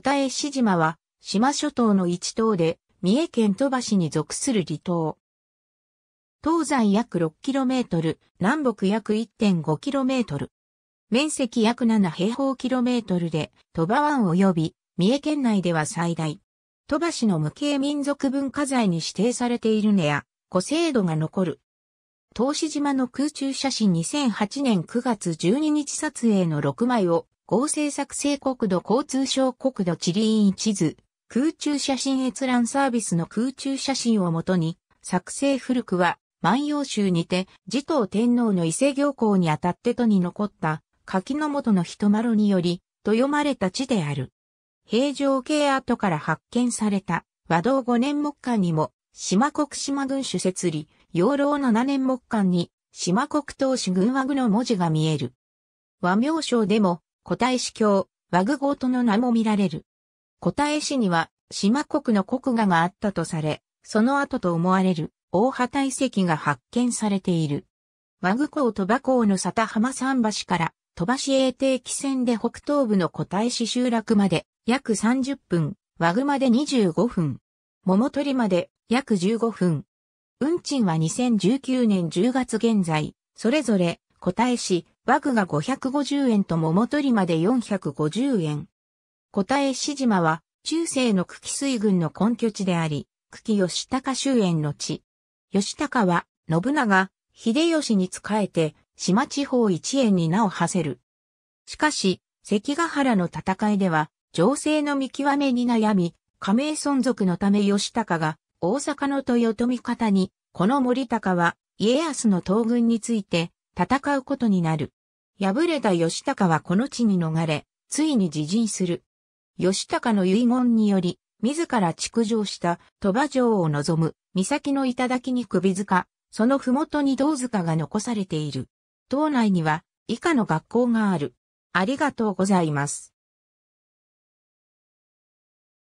答え志島は、島諸島の一島で、三重県鳥羽市に属する離島。東西約 6km、南北約 1.5km。面積約7平方キロメートルで、鳥羽湾及び、三重県内では最大。鳥羽市の無形民族文化財に指定されているねや、古制度が残る。東志島の空中写真2008年9月12日撮影の6枚を合成作成国土交通省国土地理院地図、空中写真閲覧サービスの空中写真をもとに、作成古くは、万葉集にて、持統天皇の伊勢行行にあたってとに残った、柿の元の人丸により、と読まれた地である。平城系跡から発見された、和道5年木間にも、島国島群主設理、養老7年木間に、島国東主軍和具の文字が見える。和名称でも、古代市教、和具号との名も見られる。古代市には、島国の国画があったとされ、その後と思われる、大破遺跡が発見されている。和具港鳥羽港の里田浜桟橋から、鳥羽市営定期船で北東部の古代市集落まで、約30分、和具まで25分。桃取まで、約15分。運賃は2019年10月現在、それぞれ、古代市、バグが550円と桃取まで450円。答え志島は、中世の久喜水軍の根拠地であり、久喜義高周縁の地。義高は、信長、秀吉に仕えて、島地方一円に名を馳せる。しかし、関ヶ原の戦いでは、情勢の見極めに悩み、加盟存続のため義高が、大阪の豊臣方に、この森高は、家康の東軍について、戦うことになる。敗れた義高はこの地に逃れ、ついに自陣する。義高の遺言により、自ら築城した鳥羽城を望む岬の頂に首塚、その麓に銅塚が残されている。島内には以下の学校がある。ありがとうございます。